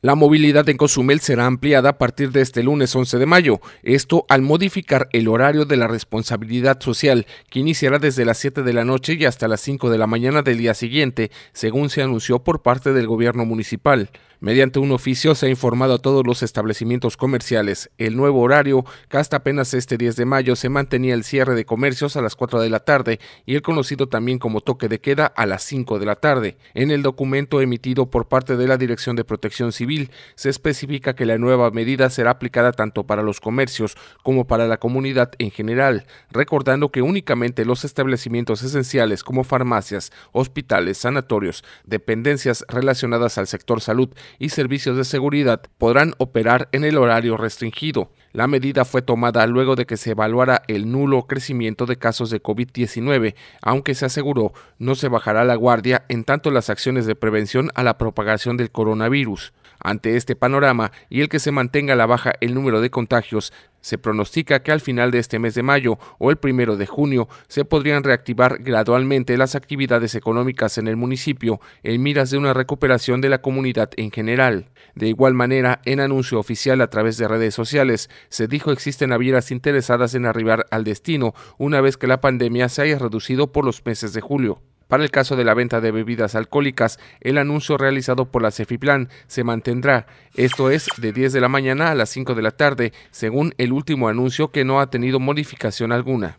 La movilidad en Cozumel será ampliada a partir de este lunes 11 de mayo, esto al modificar el horario de la responsabilidad social, que iniciará desde las 7 de la noche y hasta las 5 de la mañana del día siguiente, según se anunció por parte del gobierno municipal. Mediante un oficio se ha informado a todos los establecimientos comerciales el nuevo horario, que hasta apenas este 10 de mayo se mantenía el cierre de comercios a las 4 de la tarde y el conocido también como toque de queda a las 5 de la tarde. En el documento emitido por parte de la Dirección de Protección Civil, se especifica que la nueva medida será aplicada tanto para los comercios como para la comunidad en general, recordando que únicamente los establecimientos esenciales como farmacias, hospitales, sanatorios, dependencias relacionadas al sector salud y servicios de seguridad podrán operar en el horario restringido. La medida fue tomada luego de que se evaluara el nulo crecimiento de casos de COVID-19, aunque se aseguró no se bajará la guardia en tanto las acciones de prevención a la propagación del coronavirus. Ante este panorama y el que se mantenga a la baja el número de contagios, se pronostica que al final de este mes de mayo o el primero de junio se podrían reactivar gradualmente las actividades económicas en el municipio en miras de una recuperación de la comunidad en general. De igual manera, en anuncio oficial a través de redes sociales, se dijo existen navieras interesadas en arribar al destino una vez que la pandemia se haya reducido por los meses de julio. Para el caso de la venta de bebidas alcohólicas, el anuncio realizado por la Cefiplan se mantendrá. Esto es de 10 de la mañana a las 5 de la tarde, según el último anuncio que no ha tenido modificación alguna.